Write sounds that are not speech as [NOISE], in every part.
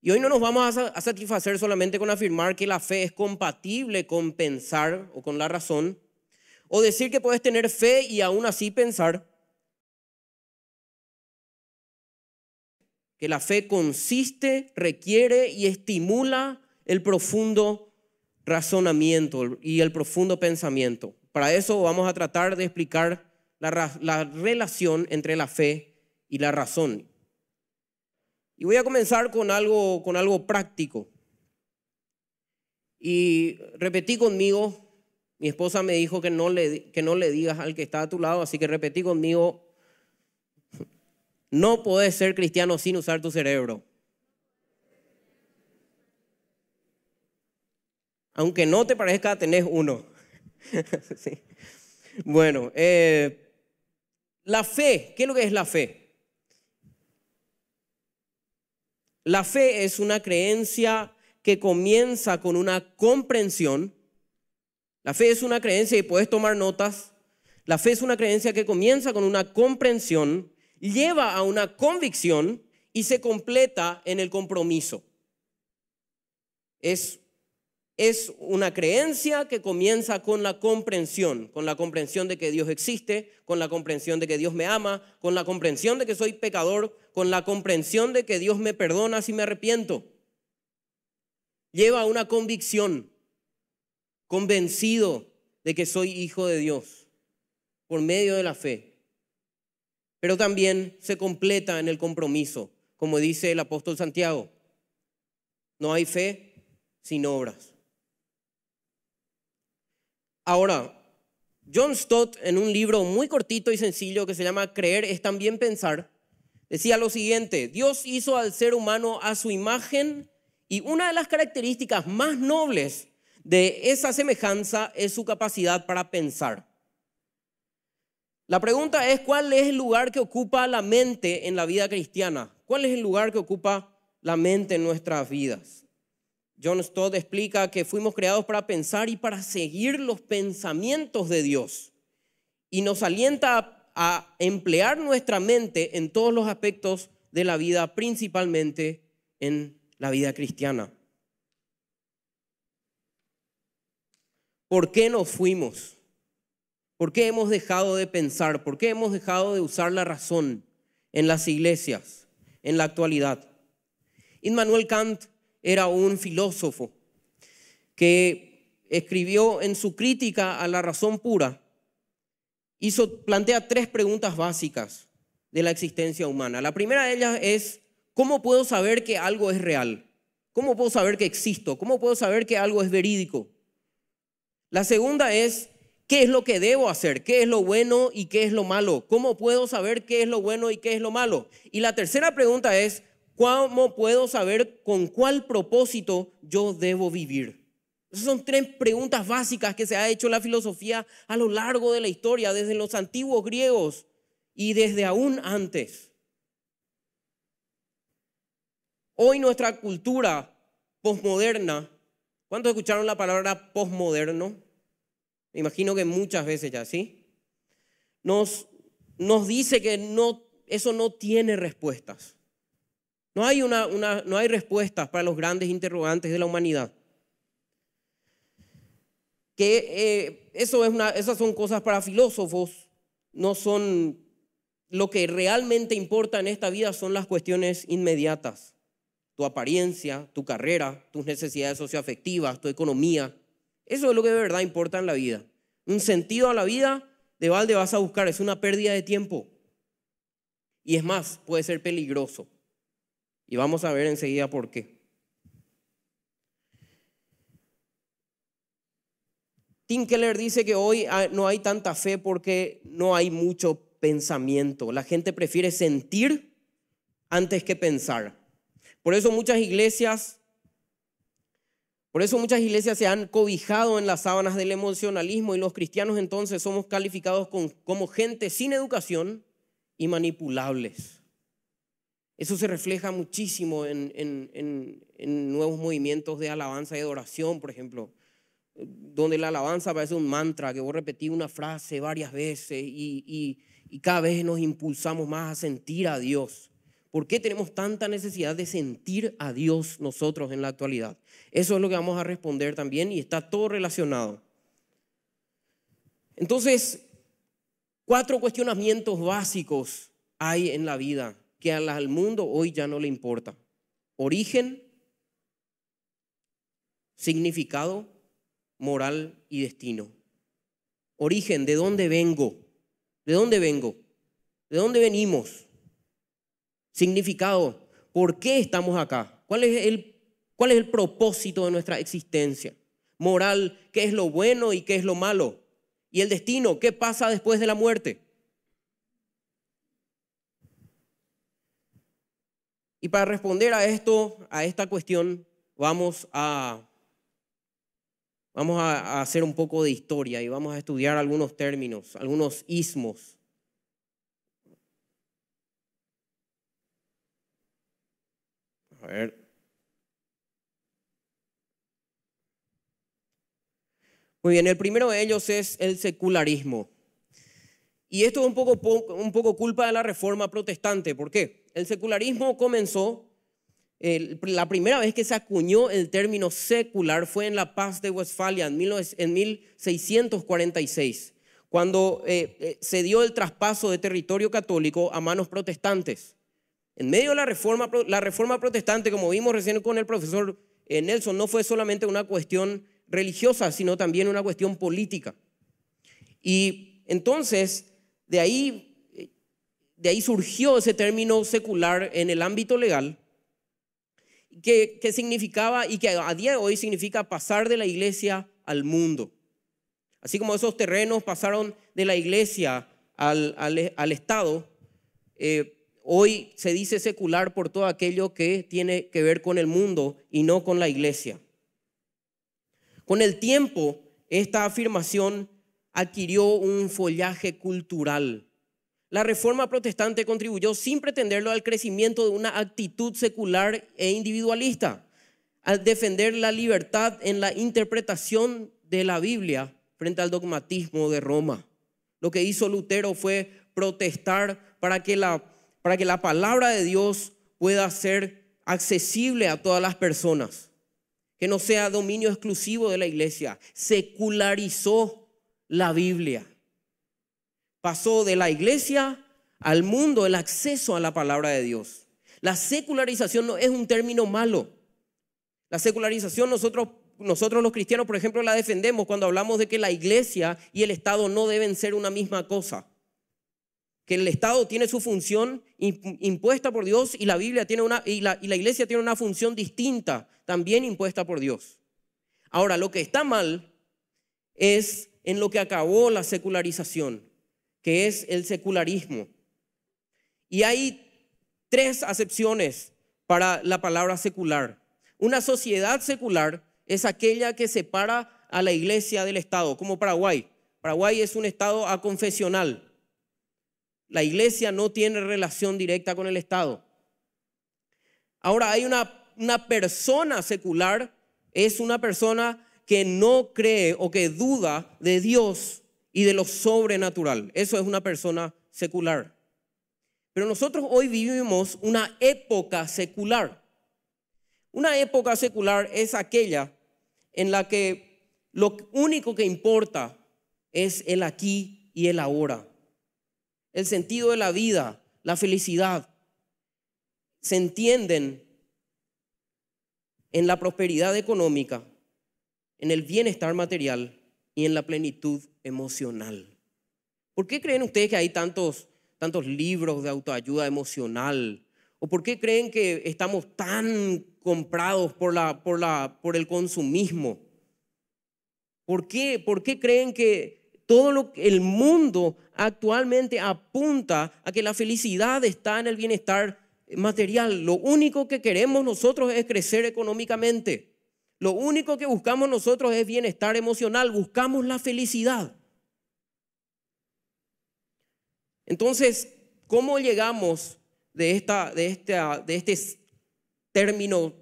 Y hoy no nos vamos a satisfacer solamente con afirmar que la fe es compatible con pensar o con la razón, o decir que puedes tener fe y aún así pensar. Que la fe consiste, requiere y estimula el profundo razonamiento y el profundo pensamiento. Para eso vamos a tratar de explicar la, la relación entre la fe y la razón. Y voy a comenzar con algo, con algo práctico. Y repetí conmigo, mi esposa me dijo que no, le, que no le digas al que está a tu lado, así que repetí conmigo, no podés ser cristiano sin usar tu cerebro. Aunque no te parezca, tenés uno. [LAUGHS] sí. Bueno, eh, la fe, ¿qué es lo que es la fe? La fe es una creencia que comienza con una comprensión. La fe es una creencia, y puedes tomar notas, la fe es una creencia que comienza con una comprensión, lleva a una convicción y se completa en el compromiso. Es es una creencia que comienza con la comprensión, con la comprensión de que Dios existe, con la comprensión de que Dios me ama, con la comprensión de que soy pecador, con la comprensión de que Dios me perdona si me arrepiento. Lleva a una convicción, convencido de que soy hijo de Dios, por medio de la fe. Pero también se completa en el compromiso, como dice el apóstol Santiago. No hay fe sin obras. Ahora, John Stott, en un libro muy cortito y sencillo que se llama Creer es también pensar, decía lo siguiente, Dios hizo al ser humano a su imagen y una de las características más nobles de esa semejanza es su capacidad para pensar. La pregunta es cuál es el lugar que ocupa la mente en la vida cristiana, cuál es el lugar que ocupa la mente en nuestras vidas. John Stott explica que fuimos creados para pensar y para seguir los pensamientos de Dios. Y nos alienta a, emplear nuestra mente en todos los aspectos de la vida, principalmente en la vida cristiana. ¿Por qué nos fuimos? ¿Por qué hemos dejado de pensar? ¿Por qué hemos dejado de usar la razón en las iglesias, en la actualidad? Immanuel Kant era un filósofo que escribió en su crítica a la razón pura, hizo, plantea tres preguntas básicas de la existencia humana. La primera de ellas es, ¿cómo puedo saber que algo es real? ¿Cómo puedo saber que existo? ¿Cómo puedo saber que algo es verídico? La segunda es, ¿qué es lo que debo hacer? ¿Qué es lo bueno y qué es lo malo? ¿Cómo puedo saber qué es lo bueno y qué es lo malo? Y la tercera pregunta es, ¿Cómo puedo saber con cuál propósito yo debo vivir? Esas son tres preguntas básicas que se ha hecho la filosofía a lo largo de la historia, desde los antiguos griegos y desde aún antes. Hoy nuestra cultura posmoderna, ¿cuántos escucharon la palabra posmoderno? Me imagino que muchas veces ya, ¿sí? Nos, nos dice que no, eso no tiene respuestas. No hay, una, una, no hay respuestas para los grandes interrogantes de la humanidad. Que eh, eso es una, esas son cosas para filósofos, no son lo que realmente importa en esta vida son las cuestiones inmediatas. Tu apariencia, tu carrera, tus necesidades socioafectivas, tu economía. Eso es lo que de verdad importa en la vida. Un sentido a la vida, de balde vas a buscar, es una pérdida de tiempo. Y es más, puede ser peligroso. Y vamos a ver enseguida por qué. Keller dice que hoy no hay tanta fe porque no hay mucho pensamiento. La gente prefiere sentir antes que pensar. Por eso muchas iglesias, por eso muchas iglesias se han cobijado en las sábanas del emocionalismo y los cristianos entonces somos calificados como gente sin educación y manipulables. Eso se refleja muchísimo en, nuevos movimientos de alabanza y adoración, por ejemplo, donde la alabanza parece un mantra, que vos repetís una frase varias veces y, y cada vez nos impulsamos más a sentir a Dios. ¿Por qué tenemos tanta necesidad de sentir a Dios nosotros en la actualidad? Eso es lo que vamos a responder también y está todo relacionado. Entonces, cuatro cuestionamientos básicos hay en la vida que al mundo hoy ya no le importa. Origen, significado, moral y destino. Origen, ¿de dónde vengo? ¿De dónde vengo? ¿De dónde venimos? Significado, ¿por qué estamos acá? ¿Cuál es el, cuál es el propósito de nuestra existencia? Moral, ¿qué es lo bueno y qué es lo malo? Y el destino, ¿qué pasa después de la muerte? Y para responder a esto, a esta cuestión, vamos a vamos a, hacer un poco de historia y vamos a estudiar algunos términos, algunos ismos. A ver. Muy bien, el primero de ellos es el secularismo. Y esto es un poco, un poco culpa de la reforma protestante. ¿Por qué? El secularismo comenzó, la primera vez que se acuñó el término secular fue en la paz de Westfalia en, 1646, cuando eh, eh, se dio el traspaso de territorio católico a manos protestantes. En medio de la reforma, la reforma protestante, como vimos recién con el profesor eh, Nelson, no fue solamente una cuestión religiosa, sino también una cuestión política. Y entonces, de ahí de ahí surgió ese término secular en el ámbito legal, que, significaba y que a día de hoy significa pasar de la iglesia al mundo. Así como esos terrenos pasaron de la iglesia al, Estado, eh, hoy se dice secular por todo aquello que tiene que ver con el mundo y no con la iglesia. Con el tiempo, esta afirmación adquirió un follaje cultural la reforma protestante contribuyó sin pretenderlo al crecimiento de una actitud secular e individualista, al defender la libertad en la interpretación de la Biblia frente al dogmatismo de Roma. Lo que hizo Lutero fue protestar para que la, para que la palabra de Dios pueda ser accesible a todas las personas, que no sea dominio exclusivo de la iglesia. Secularizó la Biblia Pasó de la iglesia al mundo el acceso a la palabra de Dios. La secularización no es un término malo. La secularización nosotros, nosotros los cristianos, por ejemplo, la defendemos cuando hablamos de que la iglesia y el Estado no deben ser una misma cosa. Que el Estado tiene su función impuesta por Dios y la Biblia tiene una y la, y la iglesia tiene una función distinta, también impuesta por Dios. Ahora, lo que está mal es en lo que acabó la secularización, que es el secularismo. Y hay tres acepciones para la palabra secular. Una sociedad secular es aquella que separa a la iglesia del Estado, como Paraguay. Paraguay es un Estado aconfesional. La iglesia no tiene relación directa con el Estado. Ahora, hay una, una persona secular, es una persona que no cree o que duda de Dios y de lo sobrenatural. Eso es una persona secular. Pero nosotros hoy vivimos una época secular. Una época secular es aquella en la que lo único que importa es el aquí y el ahora. El sentido de la vida, la felicidad, se entienden en la prosperidad económica, en el bienestar material y en la plenitud emocional. ¿Por qué creen ustedes que hay tantos, tantos libros de autoayuda emocional? ¿O por qué creen que estamos tan comprados por, la, por, la, por el consumismo? ¿Por qué? creen que todo lo, el mundo actualmente apunta a que la felicidad está en el bienestar material? Lo único que queremos nosotros es crecer económicamente. Lo único que buscamos nosotros es bienestar emocional, buscamos la felicidad. Entonces, ¿cómo llegamos de, esta, de, esta, de este término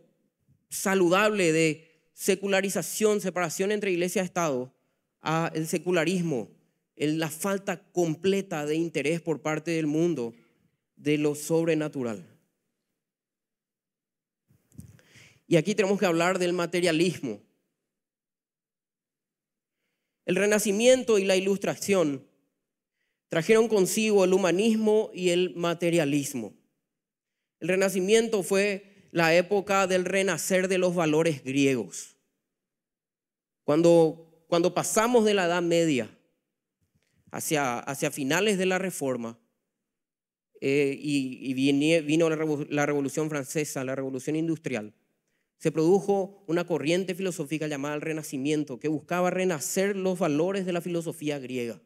saludable de secularización, separación entre iglesia y Estado, a el secularismo, en la falta completa de interés por parte del mundo de lo sobrenatural? Y aquí tenemos que hablar del materialismo. El renacimiento y la ilustración trajeron consigo el humanismo y el materialismo. El renacimiento fue la época del renacer de los valores griegos. Cuando, cuando pasamos de la Edad Media hacia, hacia finales de la Reforma, eh, y, vino la, Revolución Francesa, la Revolución Industrial, se produjo una corriente filosófica llamada el Renacimiento, que buscaba renacer los valores de la filosofía griega.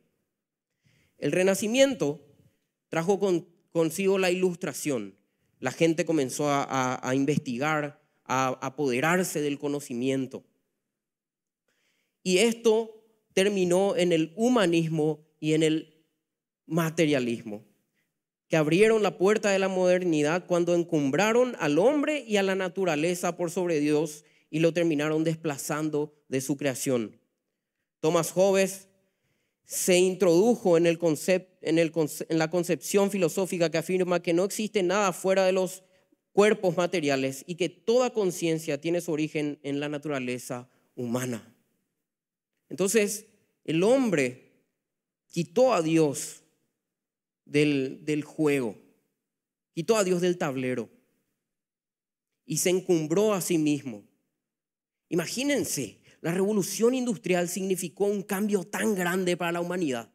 El Renacimiento trajo consigo la ilustración. La gente comenzó a, investigar, a apoderarse del conocimiento. Y esto terminó en el humanismo y en el materialismo que abrieron la puerta de la modernidad cuando encumbraron al hombre y a la naturaleza por sobre Dios y lo terminaron desplazando de su creación. Thomas Hobbes se introdujo en, el concepto, en, en la concepción filosófica que afirma que no existe nada fuera de los cuerpos materiales y que toda conciencia tiene su origen en la naturaleza humana. Entonces, el hombre quitó a Dios del, juego, quitó a Dios del tablero y se encumbró a sí mismo. Imagínense, la revolución industrial significó un cambio tan grande para la humanidad.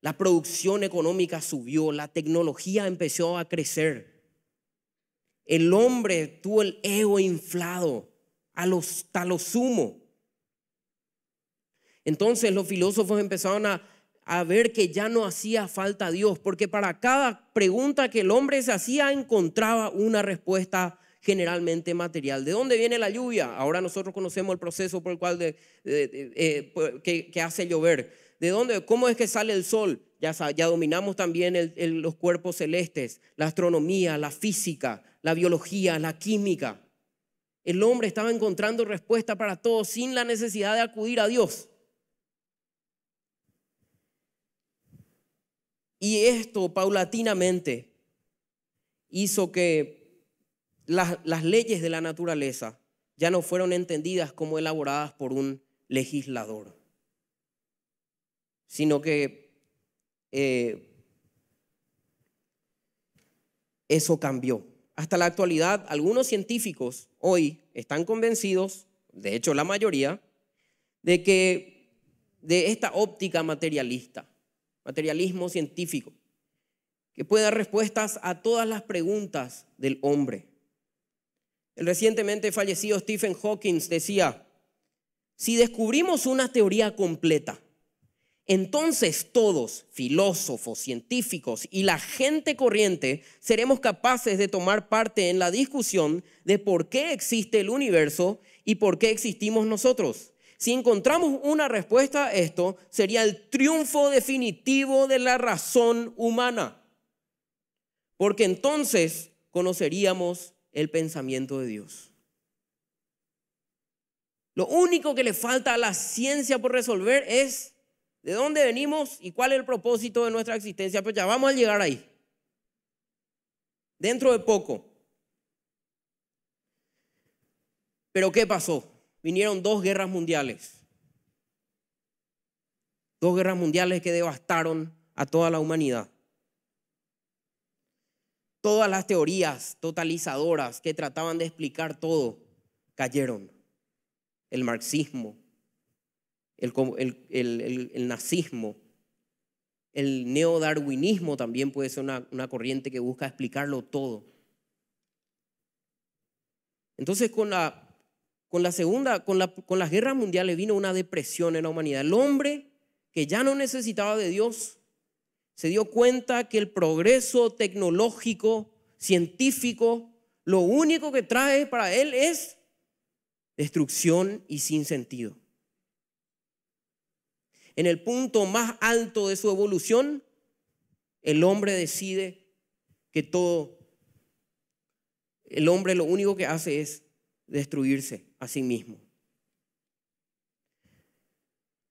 La producción económica subió, la tecnología empezó a crecer. El hombre tuvo el ego inflado a los, lo sumo. Entonces los filósofos empezaron a a ver que ya no hacía falta a Dios, porque para cada pregunta que el hombre se hacía encontraba una respuesta generalmente material. ¿De dónde viene la lluvia? Ahora nosotros conocemos el proceso por el cual eh, pues, que, hace llover. ¿De dónde? ¿Cómo es que sale el sol? Ya, ya dominamos también los cuerpos celestes, la astronomía, la física, la biología, la química. El hombre estaba encontrando respuesta para todo sin la necesidad de acudir a Dios. Y esto paulatinamente hizo que las, leyes de la naturaleza ya no fueron entendidas como elaboradas por un legislador, sino que eh, eso cambió. Hasta la actualidad, algunos científicos hoy están convencidos, de hecho la mayoría, de que de esta óptica materialista, materialismo científico, que puede dar respuestas a todas las preguntas del hombre. El recientemente fallecido Stephen Hawking decía, si descubrimos una teoría completa, entonces todos, filósofos, científicos y la gente corriente, seremos capaces de tomar parte en la discusión de por qué existe el universo y por qué existimos nosotros. Si encontramos una respuesta a esto, sería el triunfo definitivo de la razón humana. Porque entonces conoceríamos el pensamiento de Dios. Lo único que le falta a la ciencia por resolver es de dónde venimos y cuál es el propósito de nuestra existencia. Pero ya vamos a llegar ahí. Dentro de poco. Pero ¿qué pasó? vinieron dos guerras mundiales. Dos guerras mundiales que devastaron a toda la humanidad. Todas las teorías totalizadoras que trataban de explicar todo cayeron. El marxismo, el, nazismo, el, neo nazismo, el neodarwinismo también puede ser una, una, corriente que busca explicarlo todo. Entonces, con la con la segunda, con, con las guerras mundiales vino una depresión en la humanidad. El hombre que ya no necesitaba de Dios se dio cuenta que el progreso tecnológico, científico, lo único que trae para él es destrucción y sin sentido. En el punto más alto de su evolución, el hombre decide que todo, el hombre lo único que hace es destruirse a sí mismo.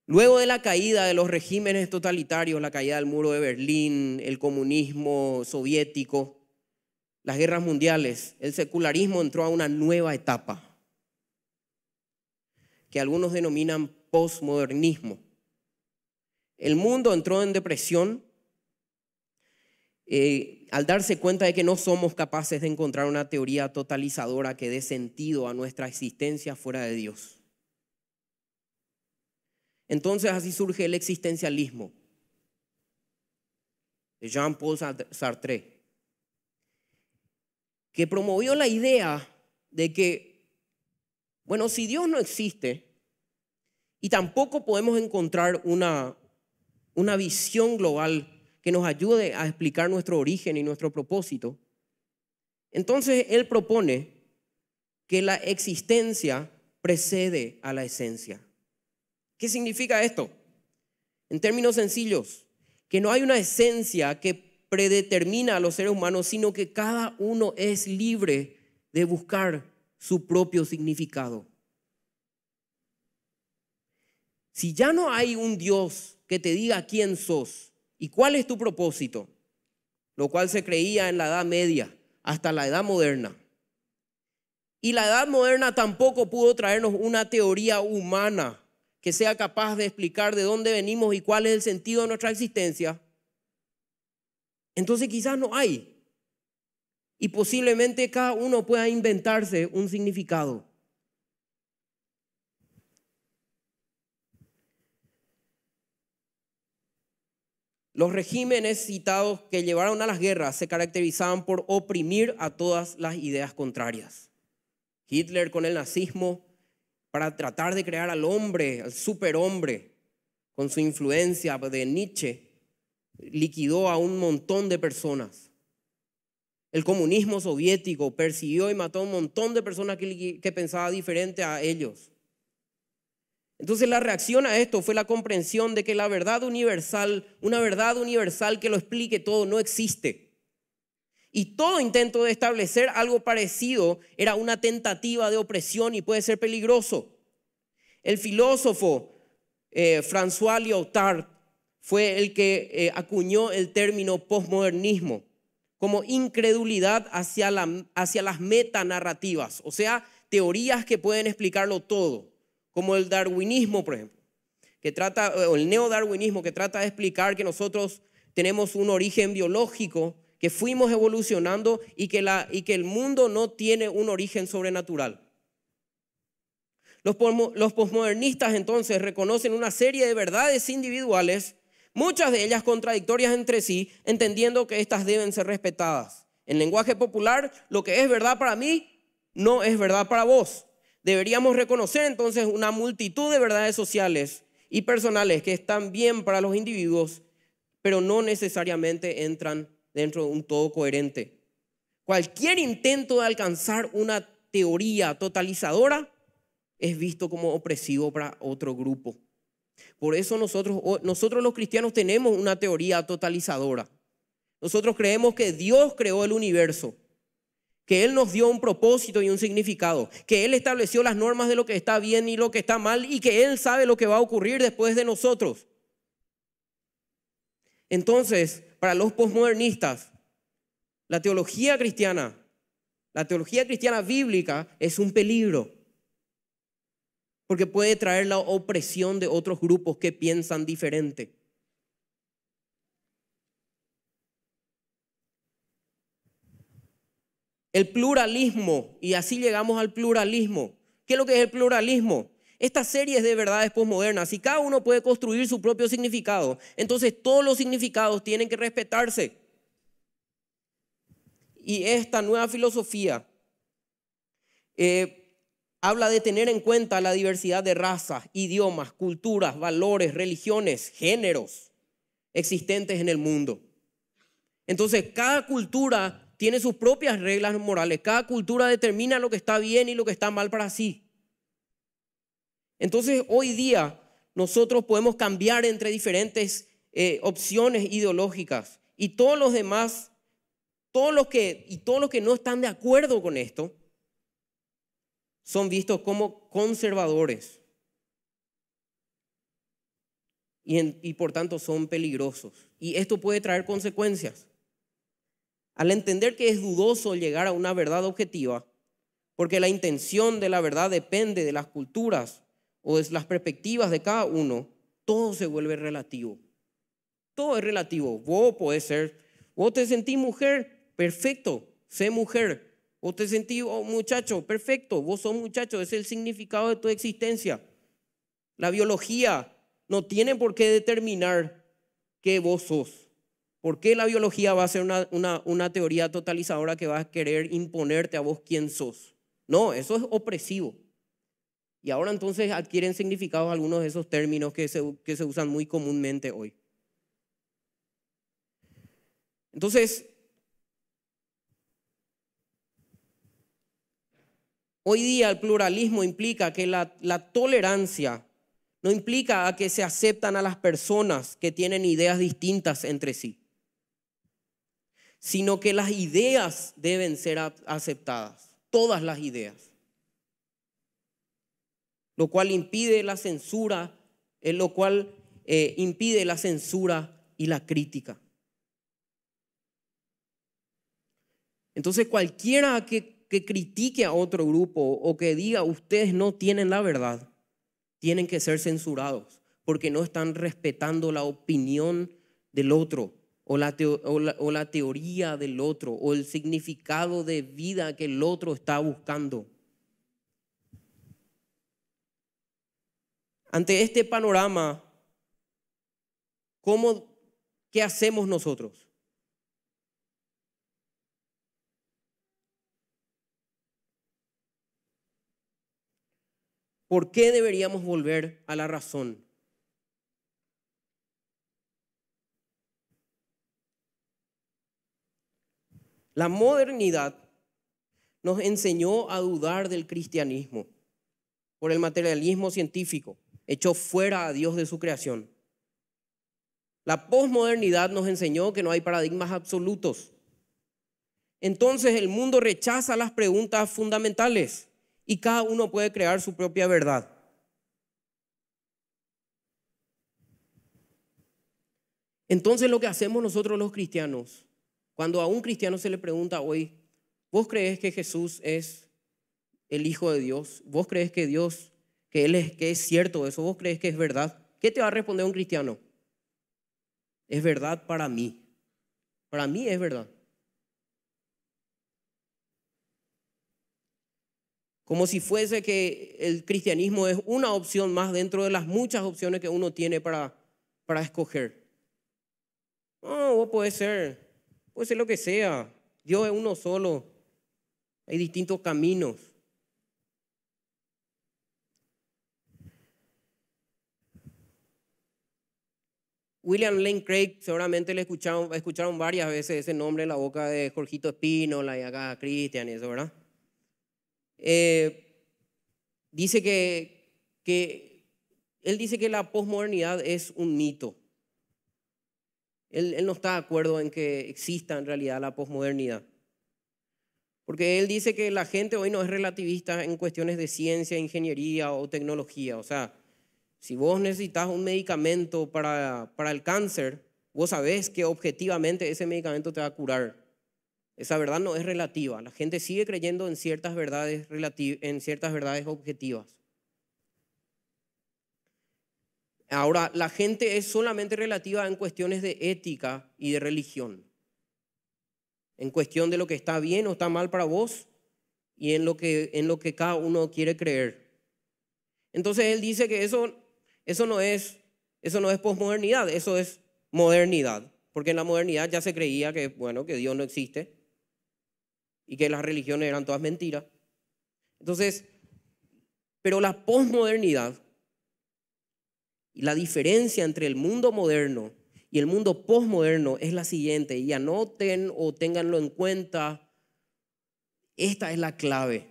Luego de la caída de los regímenes totalitarios, la caída del muro de Berlín, el comunismo soviético, las guerras mundiales, el secularismo entró a una nueva etapa que algunos denominan posmodernismo. El mundo entró en depresión eh, al darse cuenta de que no somos capaces de encontrar una teoría totalizadora que dé sentido a nuestra existencia fuera de Dios. Entonces así surge el existencialismo de Jean-Paul Sartre, que promovió la idea de que, bueno, si Dios no existe, y tampoco podemos encontrar una, una visión global que nos ayude a explicar nuestro origen y nuestro propósito. Entonces él propone que la existencia precede a la esencia. ¿Qué significa esto? En términos sencillos, que no hay una esencia que predetermina a los seres humanos, sino que cada uno es libre de buscar su propio significado. Si ya no hay un Dios que te diga quién sos, ¿Y cuál es tu propósito? Lo cual se creía en la Edad Media hasta la Edad Moderna. Y la Edad Moderna tampoco pudo traernos una teoría humana que sea capaz de explicar de dónde venimos y cuál es el sentido de nuestra existencia. Entonces quizás no hay. Y posiblemente cada uno pueda inventarse un significado. Los regímenes citados que llevaron a las guerras se caracterizaban por oprimir a todas las ideas contrarias. Hitler con el nazismo, para tratar de crear al hombre, al superhombre, con su influencia de Nietzsche, liquidó a un montón de personas. El comunismo soviético persiguió y mató a un montón de personas que, que pensaba diferente a ellos. Entonces la reacción a esto fue la comprensión de que la verdad universal, una verdad universal que lo explique todo, no existe. Y todo intento de establecer algo parecido era una tentativa de opresión y puede ser peligroso. El filósofo eh, François Lyotard fue el que eh, acuñó el término postmodernismo como incredulidad hacia, la, hacia las metanarrativas, o sea, teorías que pueden explicarlo todo como el darwinismo, por ejemplo, que trata, eh, o el neodarwinismo, que trata de explicar que nosotros tenemos un origen biológico, que fuimos evolucionando y que, la, y que el mundo no tiene un origen sobrenatural. Los, los posmodernistas entonces reconocen una serie de verdades individuales, muchas de ellas contradictorias entre sí, entendiendo que estas deben ser respetadas. En lenguaje popular, lo que es verdad para mí no es verdad para vos. Deberíamos reconocer entonces una multitud de verdades sociales y personales que están bien para los individuos, pero no necesariamente entran dentro de un todo coherente. Cualquier intento de alcanzar una teoría totalizadora es visto como opresivo para otro grupo. Por eso nosotros, nosotros los cristianos tenemos una teoría totalizadora. Nosotros creemos que Dios creó el universo que Él nos dio un propósito y un significado, que Él estableció las normas de lo que está bien y lo que está mal y que Él sabe lo que va a ocurrir después de nosotros. Entonces, para los posmodernistas, la teología cristiana, la teología cristiana bíblica es un peligro, porque puede traer la opresión de otros grupos que piensan diferente. El pluralismo, y así llegamos al pluralismo. ¿Qué es lo que es el pluralismo? Esta serie es de verdades posmodernas, si cada uno puede construir su propio significado, entonces todos los significados tienen que respetarse. Y esta nueva filosofía eh, habla de tener en cuenta la diversidad de razas, idiomas, culturas, valores, religiones, géneros existentes en el mundo. Entonces, cada cultura tiene sus propias reglas morales. Cada cultura determina lo que está bien y lo que está mal para sí. Entonces, hoy día nosotros podemos cambiar entre diferentes eh, opciones ideológicas y todos los demás, todos los que y todos los que no están de acuerdo con esto son vistos como conservadores y, y por tanto son peligrosos. Y esto puede traer consecuencias. Al entender que es dudoso llegar a una verdad objetiva, porque la intención de la verdad depende de las culturas o de las perspectivas de cada uno, todo se vuelve relativo. Todo es relativo. Vos podés ser, vos te sentís mujer, perfecto, sé mujer. Vos te sentís oh, muchacho, perfecto, vos sos muchacho, es el significado de tu existencia. La biología no tiene por qué determinar que vos sos. ¿Por qué la biología va a ser una, teoría totalizadora que va a querer imponerte a vos quién sos? No, eso es opresivo. Y ahora entonces adquieren significados algunos de esos términos que se, que se usan muy comúnmente hoy. Entonces, hoy día el pluralismo implica que la, la tolerancia no implica a que se aceptan a las personas que tienen ideas distintas entre sí sino que las ideas deben ser aceptadas, todas las ideas. Lo cual impide la censura, eh, lo cual eh, impide la censura y la crítica. Entonces cualquiera que, que critique a otro grupo o que diga ustedes no tienen la verdad, tienen que ser censurados porque no están respetando la opinión del otro o la, teoría del otro, o el significado de vida que el otro está buscando. Ante este panorama, ¿cómo, ¿qué hacemos nosotros? ¿Por qué deberíamos volver a la razón? La modernidad nos enseñó a dudar del cristianismo por el materialismo científico, echó fuera a Dios de su creación. La posmodernidad nos enseñó que no hay paradigmas absolutos. Entonces el mundo rechaza las preguntas fundamentales y cada uno puede crear su propia verdad. Entonces lo que hacemos nosotros los cristianos cuando a un cristiano se le pregunta hoy, ¿vos crees que Jesús es el Hijo de Dios? ¿Vos crees que Dios, que Él es, que es cierto eso? ¿Vos crees que es verdad? ¿Qué te va a responder un cristiano? Es verdad para mí. Para mí es verdad. Como si fuese que el cristianismo es una opción más dentro de las muchas opciones que uno tiene para, para escoger. No, vos ser pues ser lo que sea. Dios es uno solo. Hay distintos caminos. William Lane Craig, seguramente le escucharon, escucharon varias veces ese nombre en la boca de Jorgito Espínola y acá Cristian y eso, ¿verdad? Eh, dice que, que, él dice que la postmodernidad es un mito. Él, no está de acuerdo en que exista en realidad la posmodernidad. Porque él dice que la gente hoy no es relativista en cuestiones de ciencia, ingeniería o tecnología. O sea, si vos necesitas un medicamento para, el cáncer, vos sabés que objetivamente ese medicamento te va a curar. Esa verdad no es relativa. La gente sigue creyendo en ciertas en ciertas verdades objetivas. Ahora, la gente es solamente relativa en cuestiones de ética y de religión, en cuestión de lo que está bien o está mal para vos y en lo que, en lo que cada uno quiere creer. Entonces él dice que eso, eso no es, eso no es posmodernidad, eso es modernidad, porque en la modernidad ya se creía que, bueno, que Dios no existe y que las religiones eran todas mentiras. Entonces, pero la posmodernidad la diferencia entre el mundo moderno y el mundo posmoderno es la siguiente, y anoten o ténganlo en cuenta, esta es la clave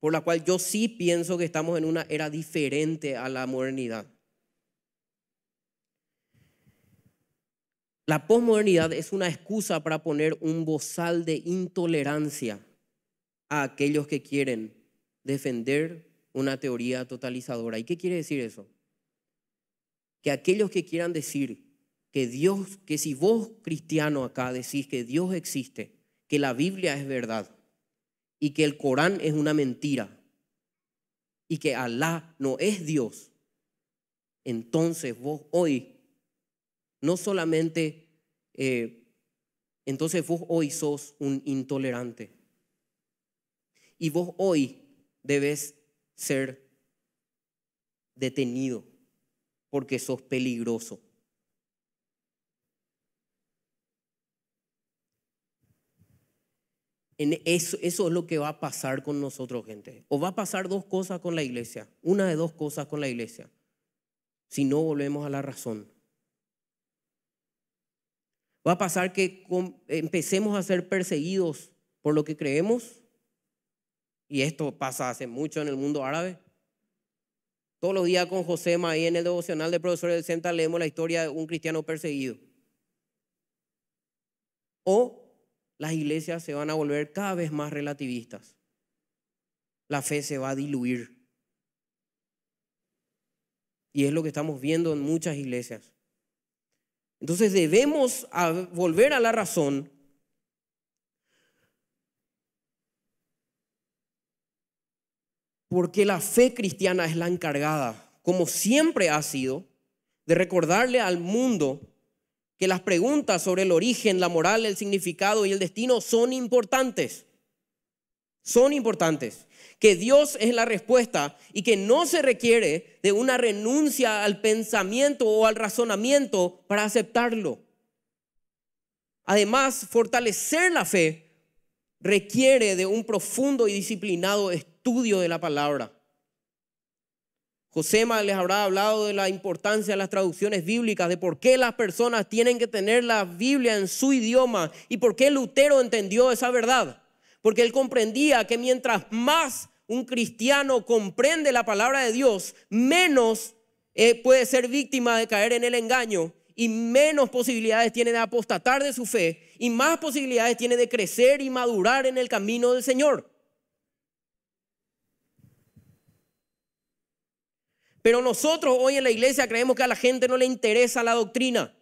por la cual yo sí pienso que estamos en una era diferente a la modernidad. La posmodernidad es una excusa para poner un bozal de intolerancia a aquellos que quieren defender una teoría totalizadora. ¿Y qué quiere decir eso? que aquellos que quieran decir que Dios, que si vos cristiano acá decís que Dios existe, que la Biblia es verdad y que el Corán es una mentira y que Alá no es Dios, entonces vos hoy no solamente, eh, entonces vos hoy sos un intolerante y vos hoy debes ser detenido porque sos peligroso. En eso, eso es lo que va a pasar con nosotros, gente. O va a pasar dos cosas con la iglesia. Una de dos cosas con la iglesia. Si no volvemos a la razón. Va a pasar que empecemos a ser perseguidos por lo que creemos. Y esto pasa hace mucho en el mundo árabe. Todos los días con José Maí en el devocional de profesor del Centro leemos la historia de un cristiano perseguido. O las iglesias se van a volver cada vez más relativistas. La fe se va a diluir. Y es lo que estamos viendo en muchas iglesias. Entonces debemos volver a la razón porque la fe cristiana es la encargada, como siempre ha sido, de recordarle al mundo que las preguntas sobre el origen, la moral, el significado y el destino son importantes. Son importantes. Que Dios es la respuesta y que no se requiere de una renuncia al pensamiento o al razonamiento para aceptarlo. Además, fortalecer la fe requiere de un profundo y disciplinado estudio estudio de la palabra. Josema les habrá hablado de la importancia de las traducciones bíblicas, de por qué las personas tienen que tener la Biblia en su idioma y por qué Lutero entendió esa verdad. Porque él comprendía que mientras más un cristiano comprende la palabra de Dios, menos eh, puede ser víctima de caer en el engaño y menos posibilidades tiene de apostatar de su fe y más posibilidades tiene de crecer y madurar en el camino del Señor. Pero nosotros hoy en la iglesia creemos que a la gente no le interesa la doctrina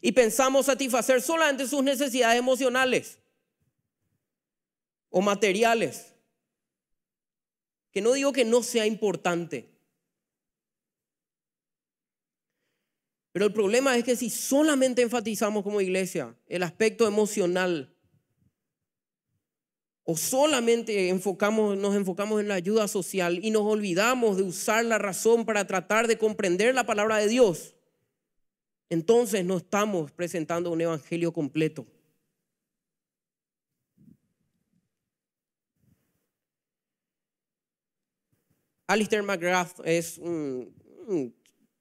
y pensamos satisfacer solamente sus necesidades emocionales o materiales. Que no digo que no sea importante. Pero el problema es que si solamente enfatizamos como iglesia el aspecto emocional o solamente nos enfocamos en la ayuda social y nos olvidamos de usar la razón para tratar de comprender la palabra de Dios, entonces no estamos presentando un evangelio completo. Alistair McGrath es un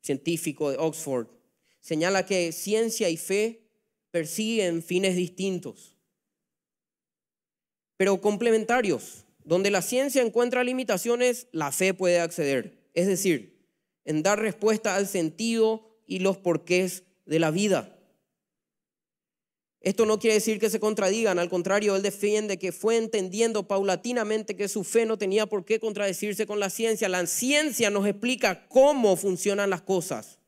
científico de Oxford. Señala que ciencia y fe persiguen fines distintos pero complementarios. Donde la ciencia encuentra limitaciones, la fe puede acceder. Es decir, en dar respuesta al sentido y los porqués de la vida. Esto no quiere decir que se contradigan, al contrario, él defiende que fue entendiendo paulatinamente que su fe no tenía por qué contradecirse con la ciencia. La ciencia nos explica cómo funcionan las cosas.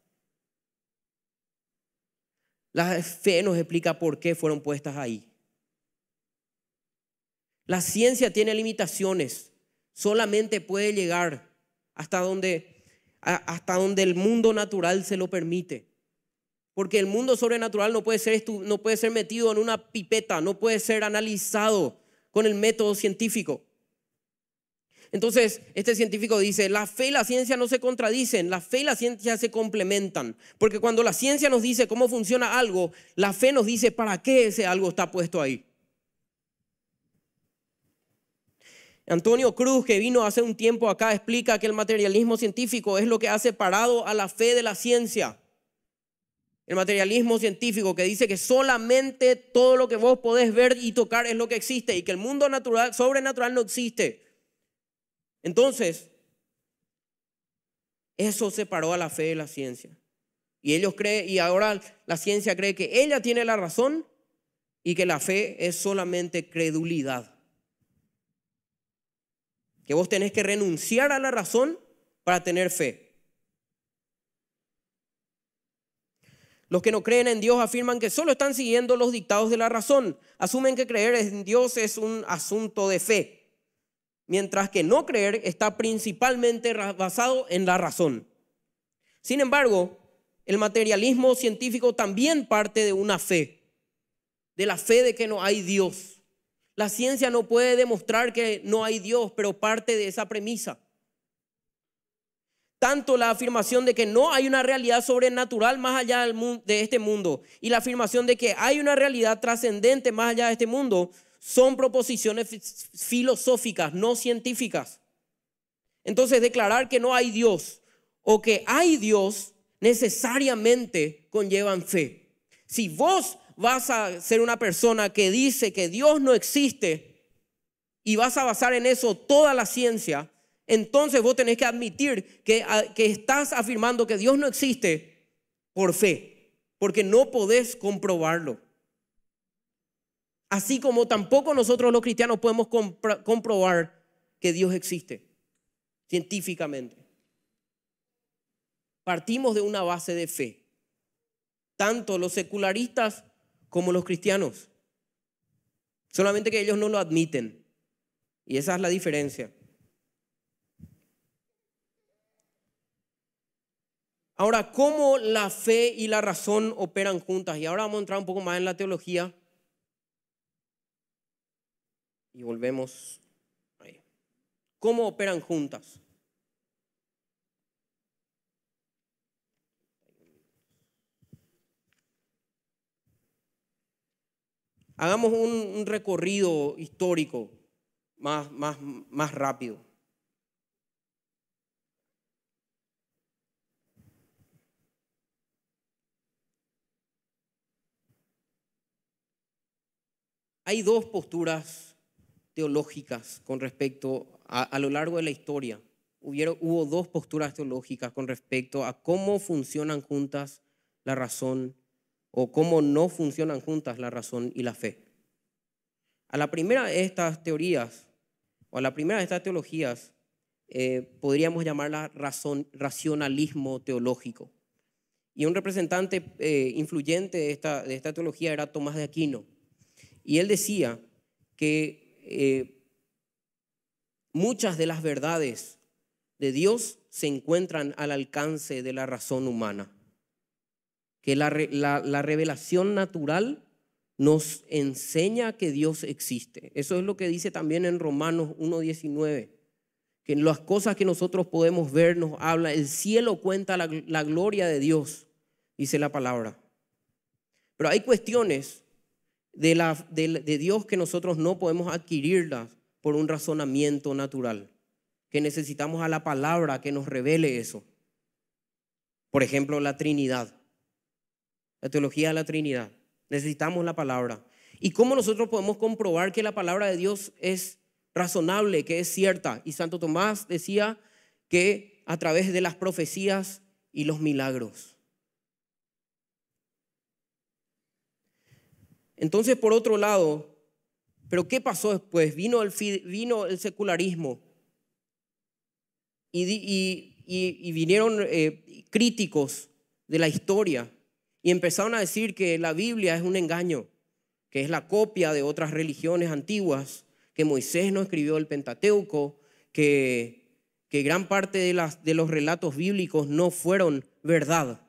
La fe nos explica por qué fueron puestas ahí. La ciencia tiene limitaciones. Solamente puede llegar hasta donde, hasta donde el mundo natural se lo permite. Porque el mundo sobrenatural no puede, ser no puede ser metido en una pipeta, no puede ser analizado con el método científico. Entonces, este científico dice, la fe y la ciencia no se contradicen, la fe y la ciencia se complementan. Porque cuando la ciencia nos dice cómo funciona algo, la fe nos dice para qué ese algo está puesto ahí. Antonio Cruz, que vino hace un tiempo acá, explica que el materialismo científico es lo que ha separado a la fe de la ciencia. El materialismo científico que dice que solamente todo lo que vos podés ver y tocar es lo que existe y que el mundo natural, sobrenatural no existe. Entonces, eso separó a la fe de la ciencia. Y ellos creen, y ahora la ciencia cree que ella tiene la razón y que la fe es solamente credulidad que vos tenés que renunciar a la razón para tener fe. Los que no creen en Dios afirman que solo están siguiendo los dictados de la razón. Asumen que creer en Dios es un asunto de fe, mientras que no creer está principalmente basado en la razón. Sin embargo, el materialismo científico también parte de una fe, de la fe de que no hay Dios la ciencia no puede demostrar que no hay Dios, pero parte de esa premisa. Tanto la afirmación de que no hay una realidad sobrenatural más allá de este mundo y la afirmación de que hay una realidad trascendente más allá de este mundo son proposiciones filosóficas, no científicas. Entonces, declarar que no hay Dios o que hay Dios necesariamente conllevan fe. Si vos vas a ser una persona que dice que Dios no existe y vas a basar en eso toda la ciencia, entonces vos tenés que admitir que, ah, que estás afirmando que Dios no existe por fe, porque no podés comprobarlo. Así como tampoco nosotros los cristianos podemos comprobar que Dios existe científicamente. Partimos de una base de fe. Tanto los secularistas como los cristianos. Solamente que ellos no lo admiten. Y esa es la diferencia. Ahora, ¿cómo la fe y la razón operan juntas? Y ahora vamos a entrar un poco más en la teología. Y volvemos ¿Cómo operan juntas? Hagamos un, recorrido histórico más, rápido. Hay dos posturas teológicas con respecto a, a lo largo de la historia. Hubieron, hubo dos posturas teológicas con respecto a cómo funcionan juntas la razón o cómo no funcionan juntas la razón y la fe. A la primera de estas teorías, o a la primera de estas teologías, eh, podríamos llamarla racionalismo teológico. Y un representante eh, influyente de esta, teología era Tomás de Aquino. Y él decía que eh, muchas de las verdades de Dios se encuentran al alcance de la razón humana que la, revelación natural nos enseña que Dios existe. Eso es lo que dice también en Romanos 1.19, que en las cosas que nosotros podemos ver nos habla, el cielo cuenta la, gloria de Dios, dice la palabra. Pero hay cuestiones de, la, de Dios que nosotros no podemos adquirirlas por un razonamiento natural, que necesitamos a la palabra que nos revele eso. Por ejemplo, la Trinidad la teología de la Trinidad. Necesitamos la palabra. ¿Y cómo nosotros podemos comprobar que la palabra de Dios es razonable, que es cierta? Y Santo Tomás decía que a través de las profecías y los milagros. Entonces, por otro lado, ¿pero qué pasó después? Vino el, vino el secularismo y, vinieron eh, críticos de la historia y empezaron a decir que la Biblia es un engaño, que es la copia de otras religiones antiguas, que Moisés no escribió el Pentateuco, que, que gran parte de, las, de los relatos bíblicos no fueron verdad.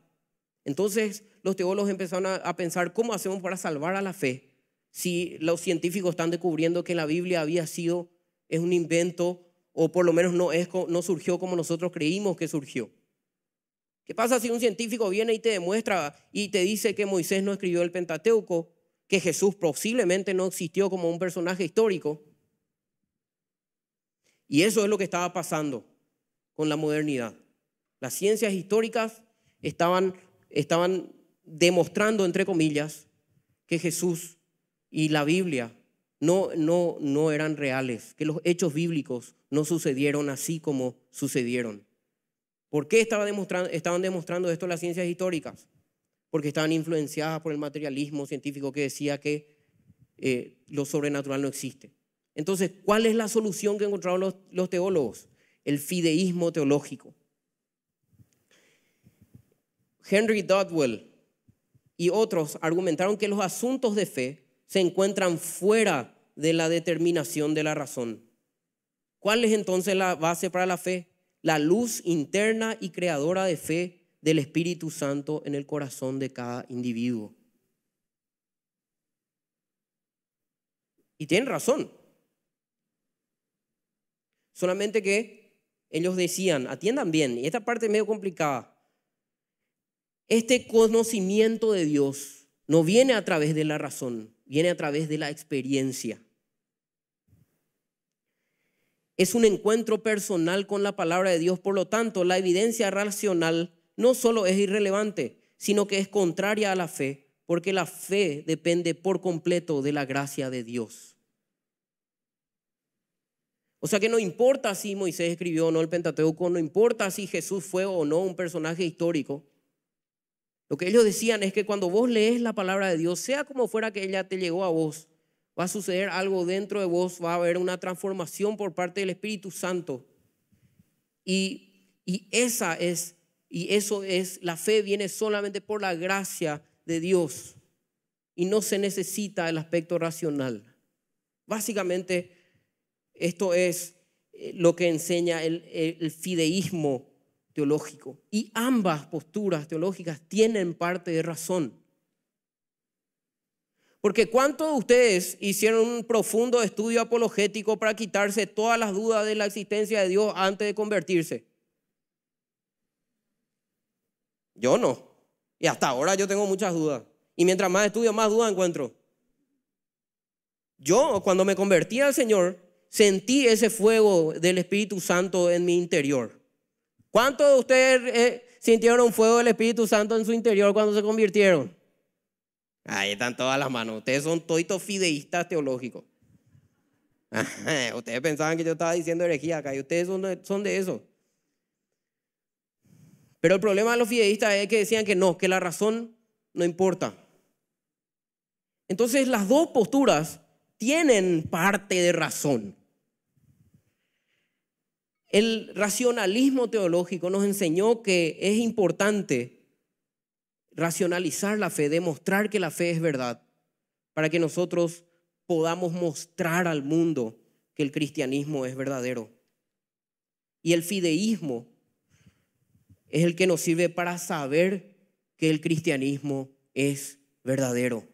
Entonces los teólogos empezaron a, pensar cómo hacemos para salvar a la fe si los científicos están descubriendo que la Biblia había sido, es un invento, o por lo menos no, es, no surgió como nosotros creímos que surgió. ¿Qué pasa si un científico viene y te demuestra y te dice que Moisés no escribió el Pentateuco, que Jesús posiblemente no existió como un personaje histórico? Y eso es lo que estaba pasando con la modernidad. Las ciencias históricas estaban, estaban demostrando, entre comillas, que Jesús y la Biblia no, no, no eran reales, que los hechos bíblicos no sucedieron así como sucedieron. ¿Por qué demostrando, estaban demostrando esto las ciencias históricas? Porque estaban influenciadas por el materialismo científico que decía que eh, lo sobrenatural no existe. Entonces, ¿cuál es la solución que encontraron los, los teólogos? El fideísmo teológico. Henry Dodwell y otros argumentaron que los asuntos de fe se encuentran fuera de la determinación de la razón. ¿Cuál es entonces la base para la fe? la luz interna y creadora de fe del Espíritu Santo en el corazón de cada individuo. Y tienen razón. Solamente que ellos decían, atiendan bien, y esta parte es medio complicada. Este conocimiento de Dios no viene a través de la razón, viene a través de la experiencia. Es un encuentro personal con la palabra de Dios, por lo tanto, la evidencia racional no solo es irrelevante, sino que es contraria a la fe, porque la fe depende por completo de la gracia de Dios. O sea que no importa si Moisés escribió o no el Pentateuco, no importa si Jesús fue o no un personaje histórico. Lo que ellos decían es que cuando vos lees la palabra de Dios, sea como fuera que ella te llegó a vos, va a suceder algo dentro de vos, va a haber una transformación por parte del Espíritu Santo. Y, esa es, y eso es, la fe viene solamente por la gracia de Dios y no se necesita el aspecto racional. Básicamente, esto es eh, lo que enseña el, el, fideísmo teológico. Y ambas posturas teológicas tienen parte de razón. Porque ¿cuántos de ustedes hicieron un profundo estudio apologético para quitarse todas las dudas de la existencia de Dios antes de convertirse? Yo no. Y hasta ahora yo tengo muchas dudas. Y mientras más estudio, más dudas encuentro. Yo, cuando me convertí al Señor, sentí ese fuego del Espíritu Santo en mi interior. ¿Cuántos de ustedes sintieron eh, sintieron fuego del Espíritu Santo en su interior cuando se convirtieron? Ahí están todas las manos. Ustedes son toitos fideístas teológicos. [LAUGHS] ustedes pensaban que yo estaba diciendo herejía acá y ustedes son de, son de eso. Pero el problema de los fideístas es que decían que no, que la razón no importa. Entonces las dos posturas tienen parte de razón. El racionalismo teológico nos enseñó que es importante racionalizar la fe, demostrar que la fe es verdad, para que nosotros podamos mostrar al mundo que el cristianismo es verdadero. Y el fideísmo es el que nos sirve para saber que el cristianismo es verdadero.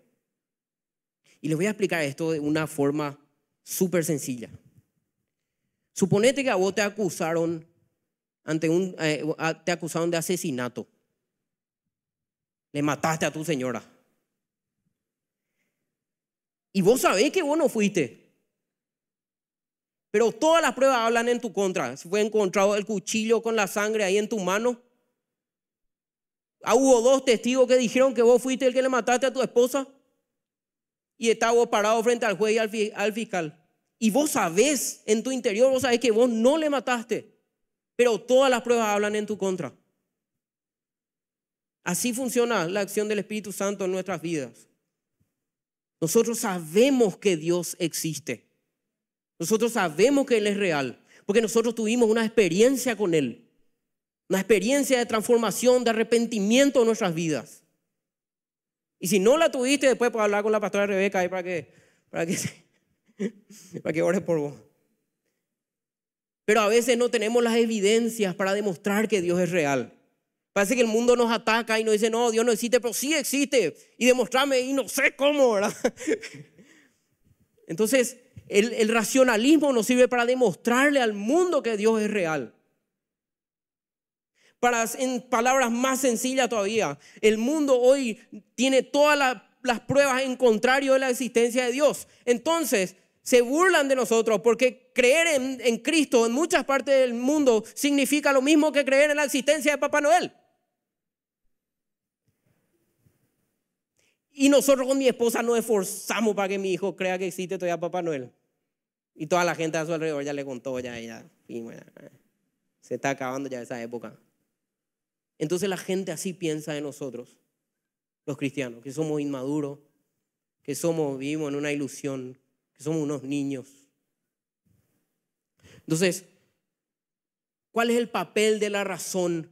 Y les voy a explicar esto de una forma súper sencilla. Suponete que a vos te acusaron ante un, eh, te acusaron de asesinato. Le mataste a tu señora. Y vos sabés que vos no fuiste. Pero todas las pruebas hablan en tu contra. Se fue encontrado el cuchillo con la sangre ahí en tu mano. Ah, hubo dos testigos que dijeron que vos fuiste el que le mataste a tu esposa. Y estaba parado frente al juez y al fiscal. Y vos sabés en tu interior, vos sabés que vos no le mataste. Pero todas las pruebas hablan en tu contra. Así funciona la acción del Espíritu Santo en nuestras vidas. Nosotros sabemos que Dios existe. Nosotros sabemos que Él es real, porque nosotros tuvimos una experiencia con Él, una experiencia de transformación, de arrepentimiento en nuestras vidas. Y si no la tuviste, después puedes hablar con la pastora Rebeca ahí para que, para que, [LAUGHS] para que ores por vos. Pero a veces no tenemos las evidencias para demostrar que Dios es real. Parece que el mundo nos ataca y nos dice, no, Dios no existe, pero sí existe. Y demostrarme, y no sé cómo, ¿verdad? [LAUGHS] Entonces, el, racionalismo nos sirve para demostrarle al mundo que Dios es real. Para, en palabras más sencillas todavía, el mundo hoy tiene todas las pruebas en contrario de la existencia de Dios. Entonces, se burlan de nosotros porque creer en, Cristo en muchas partes del mundo significa lo mismo que creer en la existencia de Papá Noel. Y nosotros con mi esposa nos esforzamos para que mi hijo crea que existe todavía Papá Noel. Y toda la gente a su alrededor ya le contó, ya, ya, se está acabando ya esa época. Entonces la gente así piensa de nosotros, los cristianos, que somos inmaduros, que somos, vivimos en una ilusión, que somos unos niños. Entonces, ¿cuál es el papel de la razón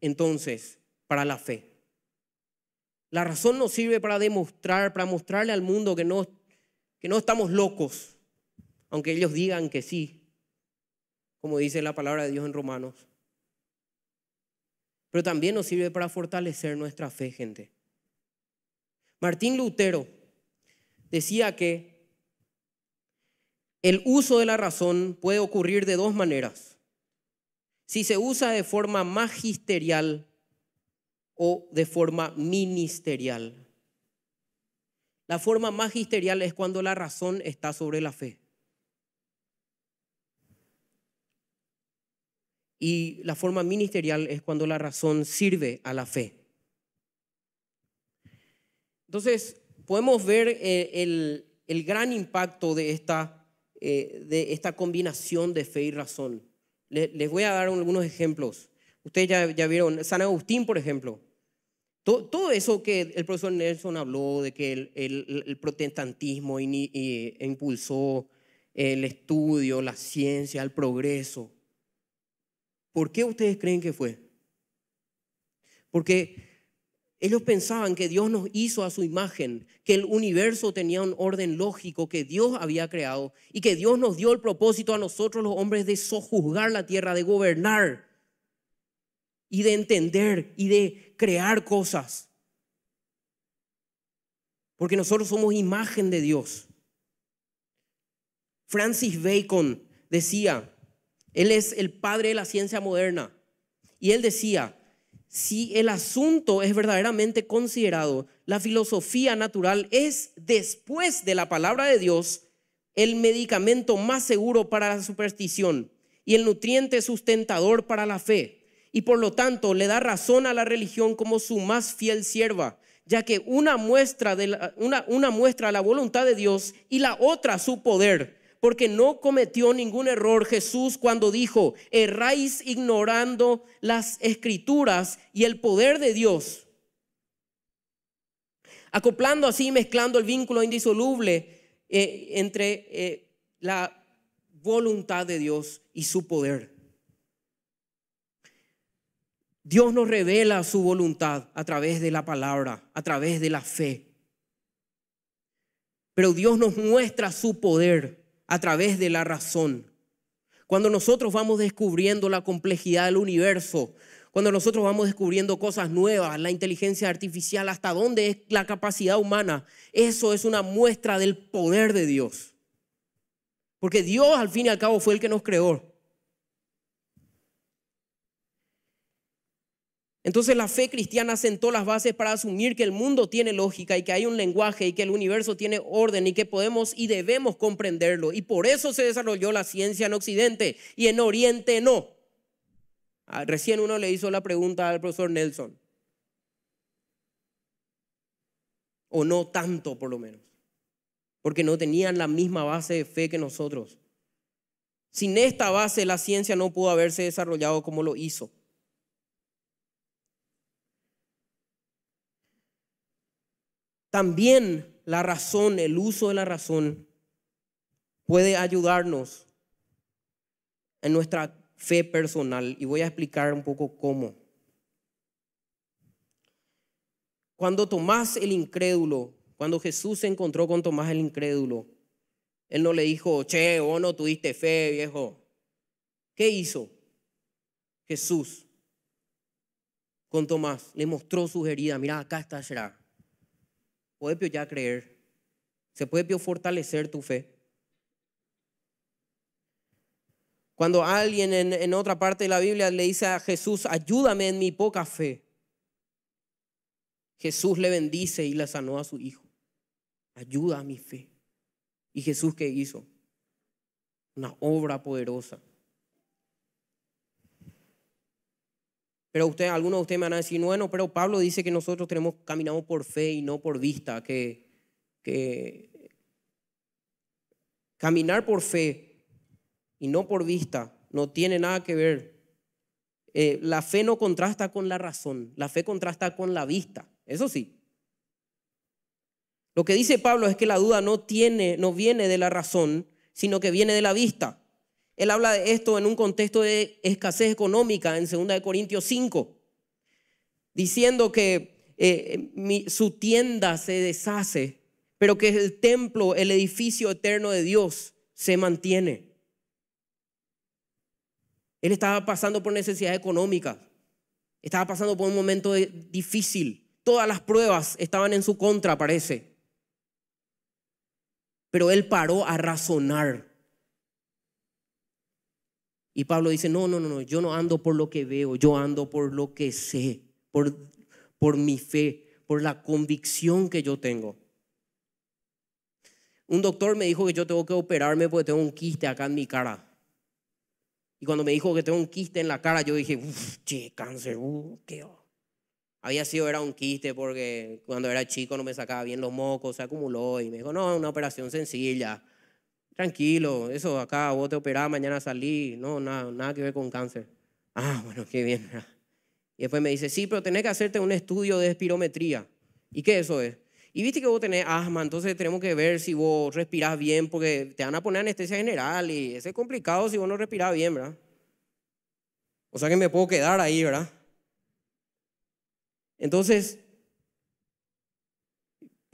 entonces para la fe? La razón nos sirve para demostrar, para mostrarle al mundo que no, que no estamos locos, aunque ellos digan que sí, como dice la palabra de Dios en Romanos. Pero también nos sirve para fortalecer nuestra fe, gente. Martín Lutero decía que el uso de la razón puede ocurrir de dos maneras. Si se usa de forma magisterial o de forma ministerial. La forma magisterial es cuando la razón está sobre la fe. Y la forma ministerial es cuando la razón sirve a la fe. Entonces, podemos ver eh, el, gran impacto de esta, eh, de esta combinación de fe y razón. les voy a dar algunos ejemplos. Ustedes ya, ya vieron, San Agustín, por ejemplo, todo, eso que el profesor Nelson habló, de que el, protestantismo e impulsó el estudio, la ciencia, el progreso. ¿Por qué ustedes creen que fue? Porque ellos pensaban que Dios nos hizo a su imagen, que el universo tenía un orden lógico que Dios había creado y que Dios nos dio el propósito a nosotros los hombres de sojuzgar la tierra, de gobernar y de entender y de crear cosas. Porque nosotros somos imagen de Dios. Francis Bacon decía, él es el padre de la ciencia moderna, y él decía, si el asunto es verdaderamente considerado, la filosofía natural es, después de la palabra de Dios, el medicamento más seguro para la superstición y el nutriente sustentador para la fe y por lo tanto le da razón a la religión como su más fiel sierva, ya que una muestra, de la, una, muestra la voluntad de Dios y la otra su poder, porque no cometió ningún error Jesús cuando dijo, erráis ignorando las escrituras y el poder de Dios. Acoplando así, mezclando el vínculo indisoluble eh, entre eh, la voluntad de Dios y su poder. Dios nos revela su voluntad a través de la palabra, a través de la fe. Pero Dios nos muestra su poder a través de la razón. Cuando nosotros vamos descubriendo la complejidad del universo, cuando nosotros vamos descubriendo cosas nuevas, la inteligencia artificial, hasta dónde es la capacidad humana, eso es una muestra del poder de Dios. Porque Dios al fin y al cabo fue el que nos creó. Entonces la fe cristiana sentó las bases para asumir que el mundo tiene lógica y que hay un lenguaje y que el universo tiene orden y que podemos y debemos comprenderlo. Y por eso se desarrolló la ciencia en Occidente y en Oriente no. Ah, recién uno le hizo la pregunta al profesor Nelson. O no tanto por lo menos. Porque no tenían la misma base de fe que nosotros. Sin esta base la ciencia no pudo haberse desarrollado como lo hizo. También la razón, el uso de la razón, puede ayudarnos en nuestra fe personal. Y voy a explicar un poco cómo. Cuando Tomás el incrédulo, cuando Jesús se encontró con Tomás el incrédulo, él no le dijo, che, vos no tuviste fe, viejo. ¿Qué hizo Jesús con Tomás? Le mostró su herida. Mira, acá está Será puedes ya creer, se puede fortalecer tu fe. Cuando alguien en, otra parte de la Biblia le dice a Jesús, ayúdame en mi poca fe, Jesús le bendice y le sanó a su hijo. Ayuda a mi fe. ¿Y Jesús qué hizo? Una obra poderosa. Pero usted, algunos de ustedes me van a decir, bueno, pero Pablo dice que nosotros tenemos, caminamos por fe y no por vista, que, caminar por fe y no por vista no tiene nada que ver. Eh, la fe no contrasta con la razón, la fe contrasta con la vista, eso sí. Lo que dice Pablo es que la duda no tiene, no viene de la razón, sino que viene de la vista. Él habla de esto en un contexto de escasez económica en 2 Corintios 5, diciendo que eh, su tienda se deshace, pero que el templo, el edificio eterno de Dios, se mantiene. Él estaba pasando por necesidad económica, estaba pasando por un momento difícil, todas las pruebas estaban en su contra, parece. Pero él paró a razonar y Pablo dice, no, no, no, no, yo no ando por lo que veo, yo ando por lo que sé, por, por mi fe, por la convicción que yo tengo. Un doctor me dijo que yo tengo que operarme porque tengo un quiste acá en mi cara. Y cuando me dijo que tengo un quiste en la cara, yo dije, uff, che, cáncer, uh, qué. Había sido, era un quiste porque cuando era chico no me sacaba bien los mocos, se acumuló y me dijo, no, una operación sencilla tranquilo, eso acá vos te operás, mañana salí, no, nada, nada que ver con cáncer. Ah, bueno, qué bien. Y después me dice, sí, pero tenés que hacerte un estudio de espirometría. ¿Y qué eso es? Y viste que vos tenés asma, entonces tenemos que ver si vos respirás bien, porque te van a poner anestesia general y eso es complicado si vos no respirás bien, ¿verdad? O sea que me puedo quedar ahí, ¿verdad? Entonces,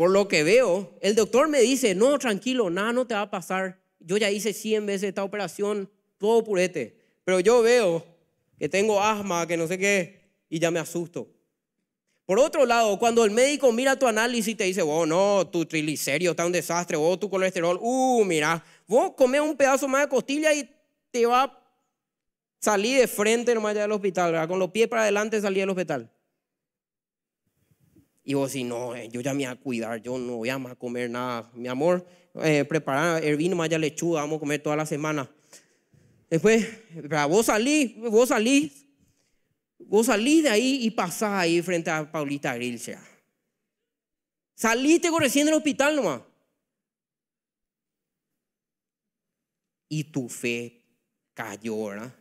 por lo que veo, el doctor me dice, no, tranquilo, nada no te va a pasar. Yo ya hice 100 veces esta operación, todo purete. Pero yo veo que tengo asma, que no sé qué, y ya me asusto. Por otro lado, cuando el médico mira tu análisis y te dice, oh, no, tu triglicerio está un desastre, oh, tu colesterol, uh, mira, vos comés un pedazo más de costilla y te va a salir de frente nomás allá del hospital, ¿verdad? con los pies para adelante salí del hospital. Y vos si no, eh, yo ya me voy a cuidar, yo no voy a más comer nada. Mi amor, eh, preparar el vino, Ya lechuga, vamos a comer toda la semana. Después, vos salís, vos salís, vos salís de ahí y pasás ahí frente a Paulita Grilcha. Saliste recién del hospital nomás. Y tu fe cayó, ¿verdad?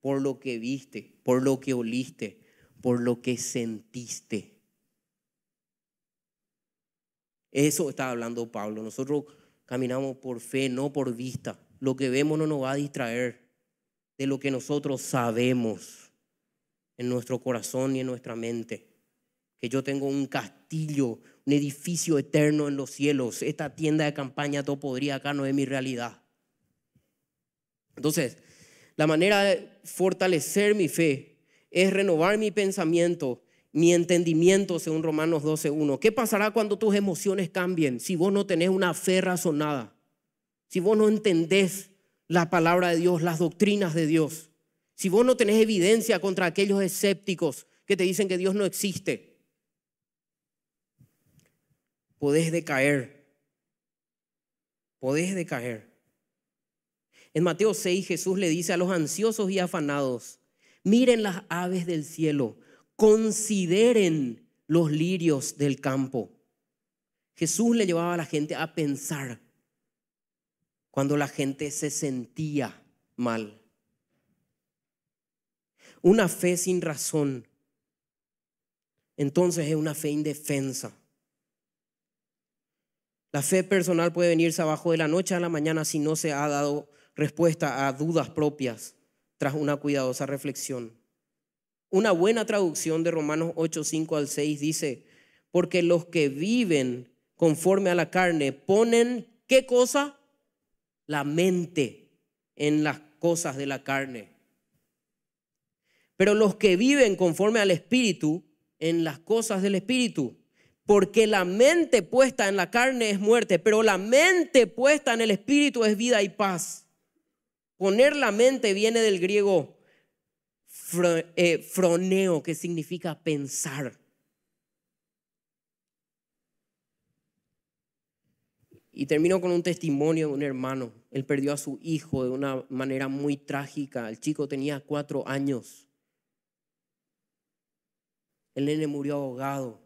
Por lo que viste, por lo que oliste, por lo que sentiste. Eso está hablando Pablo. Nosotros caminamos por fe, no por vista. Lo que vemos no nos va a distraer de lo que nosotros sabemos en nuestro corazón y en nuestra mente. Que yo tengo un castillo, un edificio eterno en los cielos. Esta tienda de campaña todo podría acá no es mi realidad. Entonces, la manera de fortalecer mi fe es renovar mi pensamiento mi entendimiento, según Romanos 12.1. ¿Qué pasará cuando tus emociones cambien si vos no tenés una fe razonada? Si vos no entendés la palabra de Dios, las doctrinas de Dios. Si vos no tenés evidencia contra aquellos escépticos que te dicen que Dios no existe. Podés decaer. Podés decaer. En Mateo 6 Jesús le dice a los ansiosos y afanados, miren las aves del cielo consideren los lirios del campo. Jesús le llevaba a la gente a pensar cuando la gente se sentía mal. Una fe sin razón, entonces es una fe indefensa. La fe personal puede venirse abajo de la noche a la mañana si no se ha dado respuesta a dudas propias tras una cuidadosa reflexión. Una buena traducción de Romanos 8, 5 al 6 dice, porque los que viven conforme a la carne ponen, ¿qué cosa? La mente en las cosas de la carne. Pero los que viven conforme al Espíritu, en las cosas del Espíritu. Porque la mente puesta en la carne es muerte, pero la mente puesta en el Espíritu es vida y paz. Poner la mente viene del griego eh, froneo, que significa pensar. Y termino con un testimonio de un hermano. Él perdió a su hijo de una manera muy trágica. El chico tenía cuatro años. El nene murió ahogado.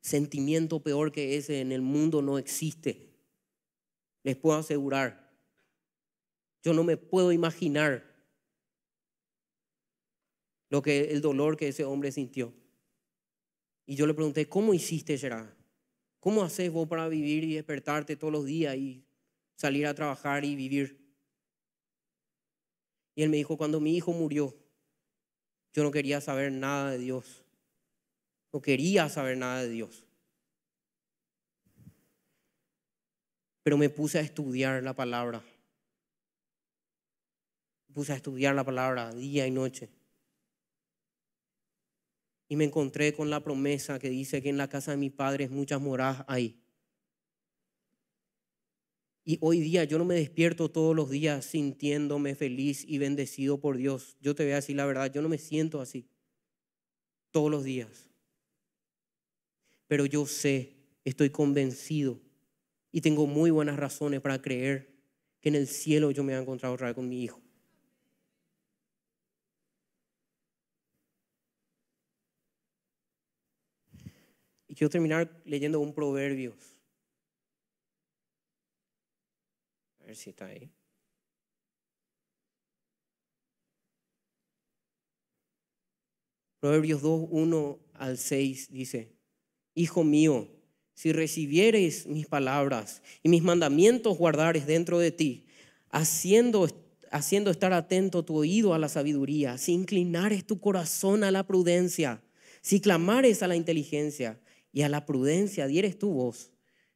Sentimiento peor que ese en el mundo no existe les puedo asegurar. Yo no me puedo imaginar lo que el dolor que ese hombre sintió. Y yo le pregunté, ¿cómo hiciste, Gerard? ¿Cómo haces vos para vivir y despertarte todos los días y salir a trabajar y vivir? Y él me dijo, cuando mi hijo murió, yo no quería saber nada de Dios. No quería saber nada de Dios. pero me puse a estudiar la palabra. puse a estudiar la palabra día y noche. Y me encontré con la promesa que dice que en la casa de mis padres muchas moradas ahí. Y hoy día yo no me despierto todos los días sintiéndome feliz y bendecido por Dios. Yo te voy a decir la verdad, yo no me siento así todos los días. Pero yo sé, estoy convencido y tengo muy buenas razones para creer que en el cielo yo me voy a encontrar otra vez con mi hijo. Y quiero terminar leyendo un proverbio. A ver si está ahí. Proverbios 2, 1 al 6 dice, Hijo mío, si recibieres mis palabras y mis mandamientos guardares dentro de ti, haciendo, estar atento tu oído a la sabiduría, si inclinares tu corazón a la prudencia, si clamares a la inteligencia y a la prudencia dieres tu voz,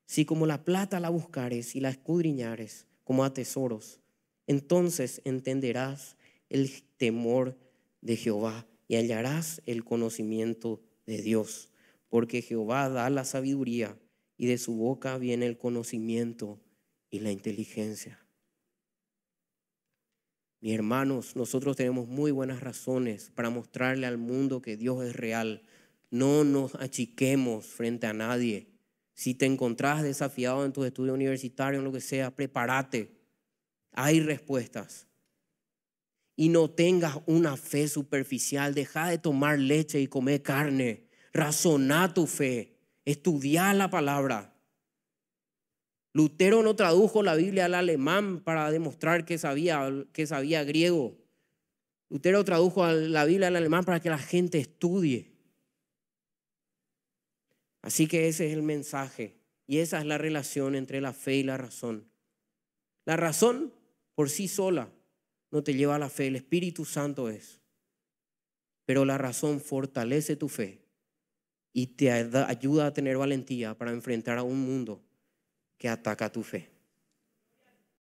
si como la plata la buscares y la escudriñares como a tesoros, entonces entenderás el temor de Jehová y hallarás el conocimiento de Dios porque Jehová da la sabiduría y de su boca viene el conocimiento y la inteligencia. Mis hermanos, nosotros tenemos muy buenas razones para mostrarle al mundo que Dios es real. No nos achiquemos frente a nadie. Si te encontrás desafiado en tus estudios universitarios, en lo que sea, prepárate. Hay respuestas. Y no tengas una fe superficial. Deja de tomar leche y comer carne razoná tu fe, estudia la palabra. Lutero no tradujo la Biblia al alemán para demostrar que sabía, que sabía griego. Lutero tradujo la Biblia al alemán para que la gente estudie. Así que ese es el mensaje y esa es la relación entre la fe y la razón. La razón por sí sola no te lleva a la fe, el Espíritu Santo es. Pero la razón fortalece tu fe y te ayuda a tener valentía para enfrentar a un mundo que ataca tu fe.